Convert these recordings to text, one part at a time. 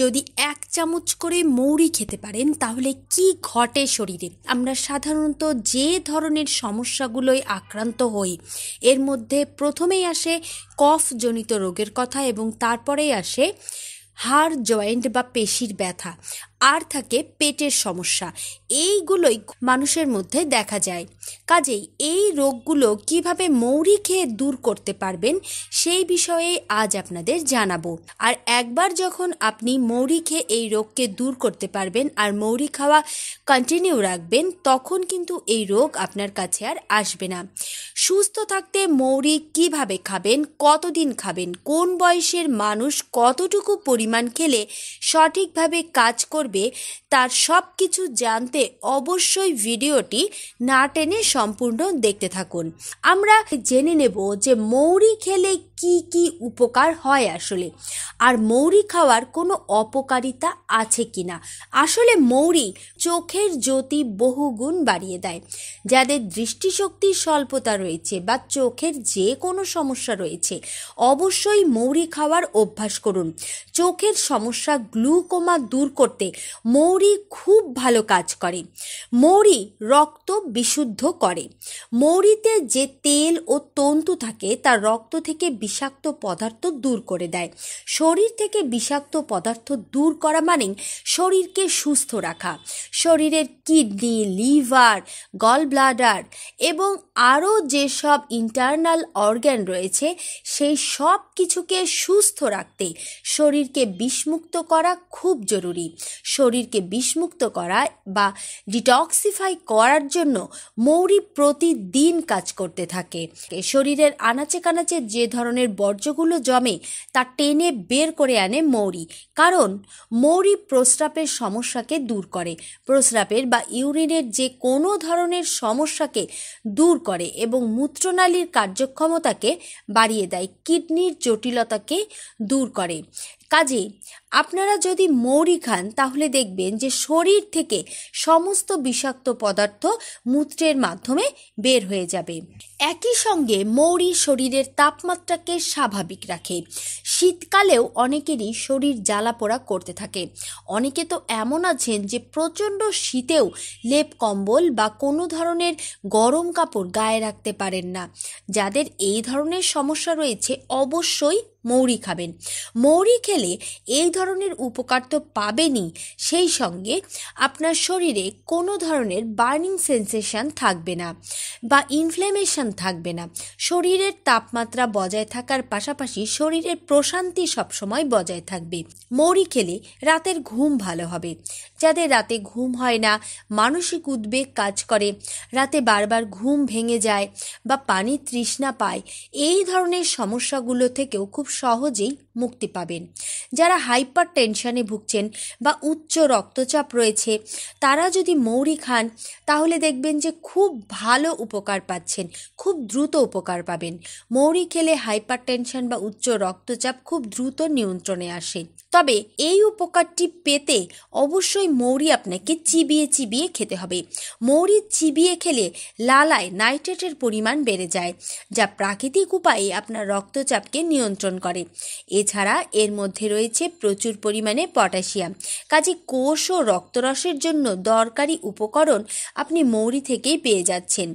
যদি এক চামচ করে মৌরি খেতে পারেন তাহলে কি ঘটে শরীরে আমরা সাধারণত যে ধরনের সমস্যাগুলোয় আক্রান্ত হই এর মধ্যে প্রথমেই আসে কফজনিত রোগের কথা এবং তারপরেই আসে হাড় জয়েন্ট বা পেশির ব্যথা আর থাকে পেটের সমস্যা এইগুলোই মানুষের মধ্যে দেখা যায় কাজেই এই রোগগুলো কিভাবে মৌরি খেয়ে দূর করতে পারবেন সেই বিষয়ে আজ আপনাদের জানাবো আর একবার যখন আপনি মৌরি খেয়ে এই রোগকে দূর করতে পারবেন আর মৌরি খাওয়া কন্টিনিউ রাখবেন তখন কিন্তু এই রোগ আপনার কাছে আর আসবে না সুস্থ থাকতে মৌরি কিভাবে খাবেন কতদিন খাবেন কোন বয়সের মানুষ কতটুকু পরিমাণ খেলে সঠিকভাবে কাজ করবে করবে তার সব কিছু জানতে অবশ্যই ভিডিওটি না টেনে সম্পূর্ণ দেখতে থাকুন আমরা জেনে নেব যে মৌরি খেলে কি কি উপকার হয় আসলে আর মৌরি খাওয়ার কোনো অপকারিতা আছে কি না আসলে মৌরি চোখের জ্যোতি বহুগুণ বাড়িয়ে দেয় যাদের দৃষ্টিশক্তির স্বল্পতা রয়েছে বা চোখের যে কোনো সমস্যা রয়েছে অবশ্যই মৌরি খাওয়ার অভ্যাস করুন চোখের সমস্যা গ্লুকোমা দূর করতে মৌরি খুব ভালো কাজ করে মৌরি রক্ত বিশুদ্ধ করে মৌরিতে যে তেল ও তন্তু থাকে তা রক্ত থেকে বিষাক্ত পদার্থ দূর করে দেয় শরীর থেকে বিষাক্ত পদার্থ দূর করা মানেই শরীরকে সুস্থ রাখা শরীরের কিডনি লিভার গল ব্লাডার এবং আরও যেসব ইন্টারনাল অর্গ্যান রয়েছে সেই সব কিছুকে সুস্থ রাখতে শরীরকে বিষমুক্ত করা খুব জরুরি শরীরকে বিষমুক্ত করা বা ডিটক্সিফাই করার জন্য মৌরি প্রতিদিন কাজ করতে থাকে শরীরের আনাচে কানাচে যে ধরনের বর্জ্যগুলো জমে তা টেনে বের করে আনে মৌরি কারণ মৌরি প্রস্রাবের সমস্যাকে দূর করে প্রস্রাবের বা ইউরিনের যে কোনো ধরনের সমস্যাকে দূর করে এবং মূত্রনালীর কার্যক্ষমতাকে বাড়িয়ে দেয় কিডনির জটিলতাকে দূর করে কাজে আপনারা যদি মৌরি খান তাহলে দেখবেন যে শরীর থেকে সমস্ত বিষাক্ত পদার্থ মূত্রের মাধ্যমে বের হয়ে যাবে একই সঙ্গে মৌরি শরীরের তাপমাত্রাকে স্বাভাবিক রাখে শীতকালেও অনেকেরই শরীর জ্বালাপোড়া করতে থাকে অনেকে তো এমন আছেন যে প্রচণ্ড শীতেও লেপ কম্বল বা কোনো ধরনের গরম কাপড় গায়ে রাখতে পারেন না যাদের এই ধরনের সমস্যা রয়েছে অবশ্যই মৌরি খাবেন মৌরি খেলে এই ধরনের উপকার তো পাবেনই সেই সঙ্গে আপনার শরীরে কোনো ধরনের বার্নিং সেন্সেশন থাকবে না বা ইনফ্লেমেশন থাকবে না শরীরের তাপমাত্রা বজায় থাকার পাশাপাশি শরীরের প্রশান্তি সবসময় বজায় থাকবে মৌরি খেলে রাতের ঘুম ভালো হবে যাদের রাতে ঘুম হয় না মানসিক উদ্বেগ কাজ করে রাতে বারবার ঘুম ভেঙে যায় বা পানি তৃষ্ণা পায় এই ধরনের সমস্যাগুলো থেকেও খুব সহজেই মুক্তি পাবেন যারা হাইপার টেনশানে ভুগছেন বা উচ্চ রক্তচাপ রয়েছে তারা যদি মৌরি খান তাহলে দেখবেন যে খুব ভালো উপকার পাচ্ছেন খুব দ্রুত উপকার পাবেন মৌরি খেলে হাইপার টেনশন বা উচ্চ রক্তচাপ খুব দ্রুত নিয়ন্ত্রণে আসে তবে এই উপকারটি পেতে অবশ্যই মৌরি আপনাকে চিবিয়ে চিবিয়ে খেতে হবে মৌরি চিবিয়ে খেলে লালায় নাইট্রেটের পরিমাণ বেড়ে যায় যা প্রাকৃতিক উপায়ে আপনার রক্তচাপকে নিয়ন্ত্রণ করে এছাড়া এর মধ্যে রয়েছে প্রচুর পরিমাণে পটাশিয়াম কাজে কোষ ও রক্তরসের জন্য দরকারি উপকরণ আপনি মৌরি থেকেই পেয়ে যাচ্ছেন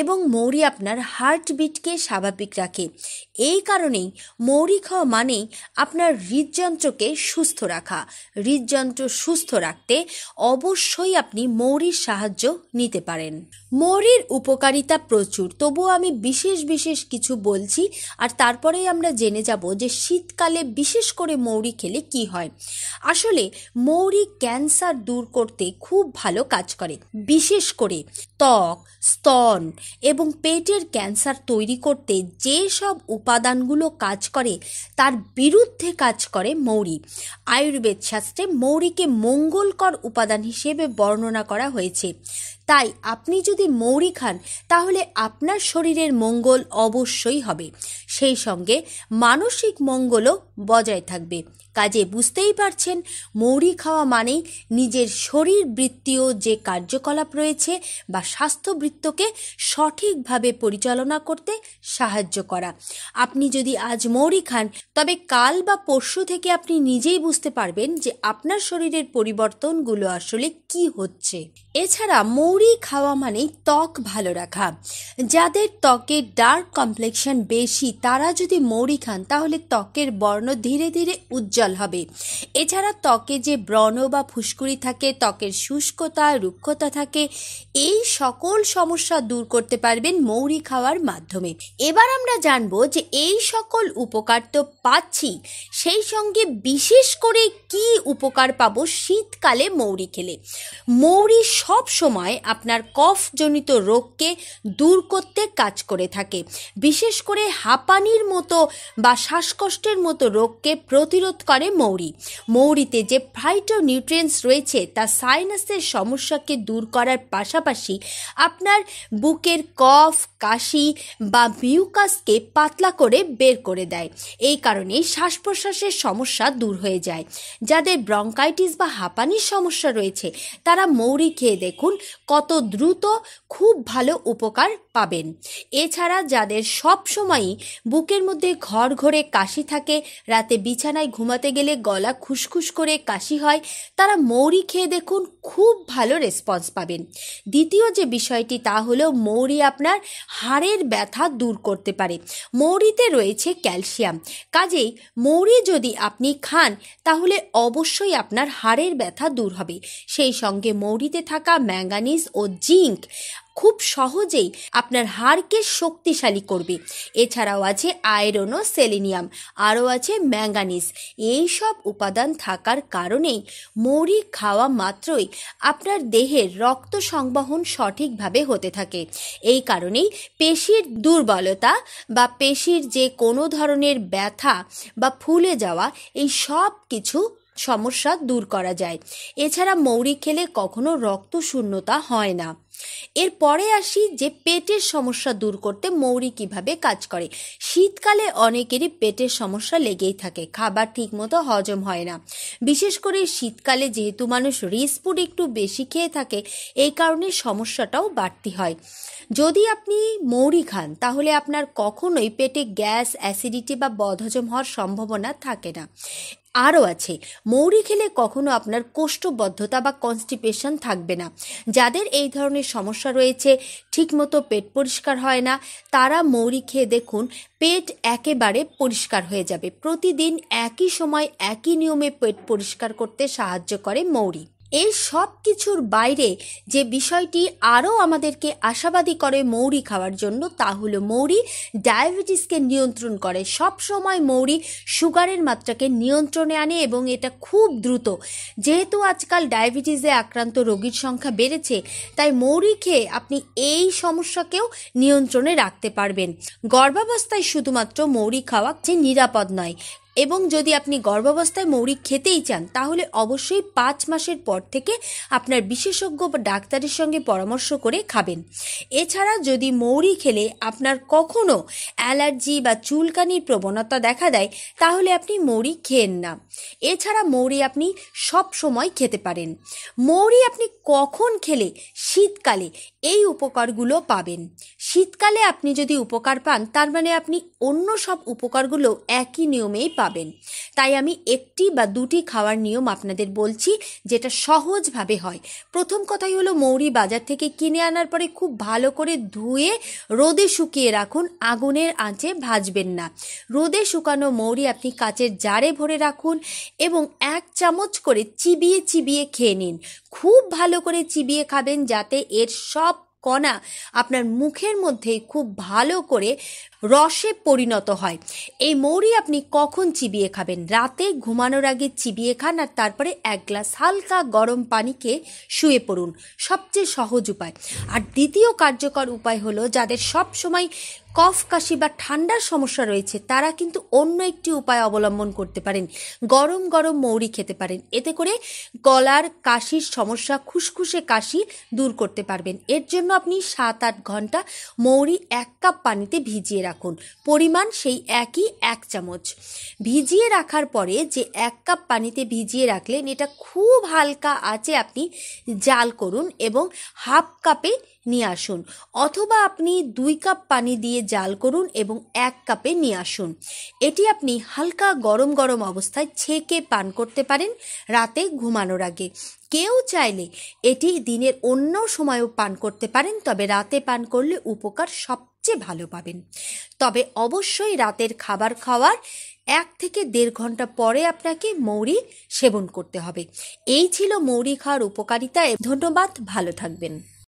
এবং মৌরি আপনার হার্টবিটকে স্বাভাবিক রাখে এই কারণেই মৌরি খাওয়া মানেই আপনার হৃদযন্ত্রকে সুস্থ রাখা হৃদযন্ত্র সুস্থ রাখতে অবশ্যই আপনি মৌরির সাহায্য নিতে পারেন মৌরির উপকারিতা প্রচুর তবুও আমি বিশেষ বিশেষ কিছু বলছি আর তারপরেই আমরা জেনে যাব বোঝাবো যে শীতকালে বিশেষ করে মৌরি খেলে কি হয় আসলে মৌরি ক্যান্সার দূর করতে খুব ভালো কাজ করে বিশেষ করে ত্বক স্তন এবং পেটের ক্যান্সার তৈরি করতে যে সব উপাদানগুলো কাজ করে তার বিরুদ্ধে কাজ করে মৌরি আয়ুর্বেদ শাস্ত্রে মৌরিকে মঙ্গলকর উপাদান হিসেবে বর্ণনা করা হয়েছে তাই আপনি যদি মৌরি খান তাহলে আপনার শরীরের মঙ্গল অবশ্যই হবে সেই সঙ্গে মানসিক মঙ্গলও বজায় থাকবে কাজে বুঝতেই পারছেন মৌরি খাওয়া মানে নিজের শরীর বৃত্তীয় যে কার্যকলাপ রয়েছে বা স্বাস্থ্যবৃত্তকে সঠিকভাবে পরিচালনা করতে সাহায্য করা আপনি যদি আজ মৌরি খান তবে কাল বা পরশু থেকে আপনি নিজেই বুঝতে পারবেন যে আপনার শরীরের পরিবর্তনগুলো আসলে কি হচ্ছে এছাড়া মৌরি খাওয়া মানে ত্বক ভালো রাখা যাদের ত্বকে ডার্ক কমপ্লেকশন বেশি তারা যদি মৌরি খান তাহলে ত্বকের বর্ণ ধীরে ধীরে উজ্জ্বল উজ্জ্বল হবে এছাড়া ত্বকে যে ব্রণ বা ফুসকুড়ি থাকে ত্বকের শুষ্কতা রুক্ষতা থাকে এই সকল সমস্যা দূর করতে পারবেন মৌরি খাওয়ার মাধ্যমে এবার আমরা জানবো যে এই সকল উপকার তো পাচ্ছি সেই সঙ্গে বিশেষ করে কি উপকার পাবো শীতকালে মৌরি খেলে মৌরি সব সময় আপনার কফ জনিত রোগকে দূর করতে কাজ করে থাকে বিশেষ করে হাঁপানির মতো বা শ্বাসকষ্টের মতো রোগকে প্রতিরোধ করে মৌরি মৌরিতে যে ফাইটো নিউট্রিয়েন্টস রয়েছে তা সাইনাসের সমস্যাকে দূর করার পাশাপাশি আপনার বুকের কফ কাশি বা মিউকাসকে পাতলা করে বের করে দেয় এই কারণে শ্বাস প্রশ্বাসের সমস্যা দূর হয়ে যায় যাদের ব্রঙ্কাইটিস বা হাঁপানির সমস্যা রয়েছে তারা মৌরি খেয়ে দেখুন কত দ্রুত খুব ভালো উপকার পাবেন এছাড়া যাদের সব সময়ই বুকের মধ্যে ঘর ঘরে কাশি থাকে রাতে বিছানায় ঘুমাতে হাঁপাতে গেলে গলা খুসখুস করে কাশি হয় তারা মৌরি খেয়ে দেখুন খুব ভালো রেসপন্স পাবেন দ্বিতীয় যে বিষয়টি তা হলো মৌরি আপনার হাড়ের ব্যথা দূর করতে পারে মৌরিতে রয়েছে ক্যালসিয়াম কাজেই মৌরি যদি আপনি খান তাহলে অবশ্যই আপনার হাড়ের ব্যথা দূর হবে সেই সঙ্গে মৌরিতে থাকা ম্যাঙ্গানিজ ও জিঙ্ক খুব সহজেই আপনার হাড়কে শক্তিশালী করবে এছাড়াও আছে আয়রন ও সেলিনিয়াম আরও আছে ম্যাঙ্গানিস এই সব উপাদান থাকার কারণেই মৌরি খাওয়া মাত্রই আপনার দেহের রক্ত সংবহন সঠিকভাবে হতে থাকে এই কারণেই পেশির দুর্বলতা বা পেশির যে কোনো ধরনের ব্যথা বা ফুলে যাওয়া এই সব কিছু সমস্যা দূর করা যায় এছাড়া মৌরি খেলে কখনো রক্ত শূন্যতা হয় না এরপরে আসি যে পেটের সমস্যা দূর করতে মৌরি কিভাবে কাজ করে শীতকালে অনেকেরই পেটের সমস্যা লেগেই থাকে খাবার ঠিকমতো হজম হয় না বিশেষ করে শীতকালে যেহেতু মানুষ রিস ফুড একটু বেশি খেয়ে থাকে এই কারণে সমস্যাটাও বাড়তি হয় যদি আপনি মৌরি খান তাহলে আপনার কখনোই পেটে গ্যাস অ্যাসিডিটি বা বদহজম হওয়ার সম্ভাবনা থাকে না আরও আছে মৌরি খেলে কখনো আপনার কোষ্ঠবদ্ধতা বা কনস্টিপেশন থাকবে না যাদের এই ধরনের সমস্যা রয়েছে ঠিকমতো পেট পরিষ্কার হয় না তারা মৌরি খেয়ে দেখুন পেট একেবারে পরিষ্কার হয়ে যাবে প্রতিদিন একই সময় একই নিয়মে পেট পরিষ্কার করতে সাহায্য করে মৌরি এই সব কিছুর বাইরে যে বিষয়টি আরও আমাদেরকে আশাবাদী করে মৌরি খাওয়ার জন্য তা হলো মৌরি ডায়াবেটিসকে নিয়ন্ত্রণ করে সব সময় মৌরি সুগারের মাত্রাকে নিয়ন্ত্রণে আনে এবং এটা খুব দ্রুত যেহেতু আজকাল ডায়াবেটিসে আক্রান্ত রোগীর সংখ্যা বেড়েছে তাই মৌরি খেয়ে আপনি এই সমস্যাকেও নিয়ন্ত্রণে রাখতে পারবেন গর্ভাবস্থায় শুধুমাত্র মৌরি খাওয়া যে নিরাপদ নয় এবং যদি আপনি গর্ভাবস্থায় মৌরি খেতেই চান তাহলে অবশ্যই পাঁচ মাসের পর থেকে আপনার বিশেষজ্ঞ বা ডাক্তারের সঙ্গে পরামর্শ করে খাবেন এছাড়া যদি মৌরি খেলে আপনার কখনো অ্যালার্জি বা চুলকানির প্রবণতা দেখা দেয় তাহলে আপনি মৌরি খেয়েন না এছাড়া মৌরি আপনি সব সময় খেতে পারেন মৌরি আপনি কখন খেলে শীতকালে এই উপকারগুলো পাবেন শীতকালে আপনি যদি উপকার পান তার মানে আপনি অন্য সব উপকারগুলো একই নিয়মেই পাবেন পাবেন তাই আমি একটি বা দুটি খাওয়ার নিয়ম আপনাদের বলছি যেটা সহজভাবে হয় প্রথম কথাই হলো মৌরি বাজার থেকে কিনে আনার পরে খুব ভালো করে ধুয়ে রোদে শুকিয়ে রাখুন আগুনের আঁচে ভাজবেন না রোদে শুকানো মৌরি আপনি কাচের জারে ভরে রাখুন এবং এক চামচ করে চিবিয়ে চিবিয়ে খেয়ে নিন খুব ভালো করে চিবিয়ে খাবেন যাতে এর সব কণা আপনার মুখের মধ্যে খুব ভালো করে রসে পরিণত হয় এই মৌরি আপনি কখন চিবিয়ে খাবেন রাতে ঘুমানোর আগে চিবিয়ে খান আর তারপরে এক গ্লাস হালকা গরম পানিকে শুয়ে পড়ুন সবচেয়ে সহজ উপায় আর দ্বিতীয় কার্যকর উপায় হলো যাদের সব সময় কফ কাশি বা ঠান্ডার সমস্যা রয়েছে তারা কিন্তু অন্য একটি উপায় অবলম্বন করতে পারেন গরম গরম মৌরি খেতে পারেন এতে করে গলার কাশির সমস্যা খুসখুসে কাশি দূর করতে পারবেন এর জন্য আপনি সাত আট ঘন্টা মৌরি এক কাপ পানিতে ভিজিয়ে রাখুন পরিমাণ সেই একই এক চামচ ভিজিয়ে রাখার পরে যে এক কাপ পানিতে ভিজিয়ে রাখলেন এটা খুব হালকা আছে আপনি জাল করুন এবং হাফ কাপে নিয়ে আসুন অথবা আপনি দুই কাপ পানি দিয়ে জাল করুন এবং এক কাপে নিয়ে আসুন এটি আপনি হালকা গরম গরম অবস্থায় ছেঁকে পান করতে পারেন রাতে ঘুমানোর আগে কেউ চাইলে এটি দিনের অন্য সময়ও পান করতে পারেন তবে রাতে পান করলে উপকার সবচেয়ে ভালো পাবেন তবে অবশ্যই রাতের খাবার খাওয়ার এক থেকে দেড় ঘন্টা পরে আপনাকে মৌরি সেবন করতে হবে এই ছিল মৌরি খাওয়ার উপকারিতা ধন্যবাদ ভালো থাকবেন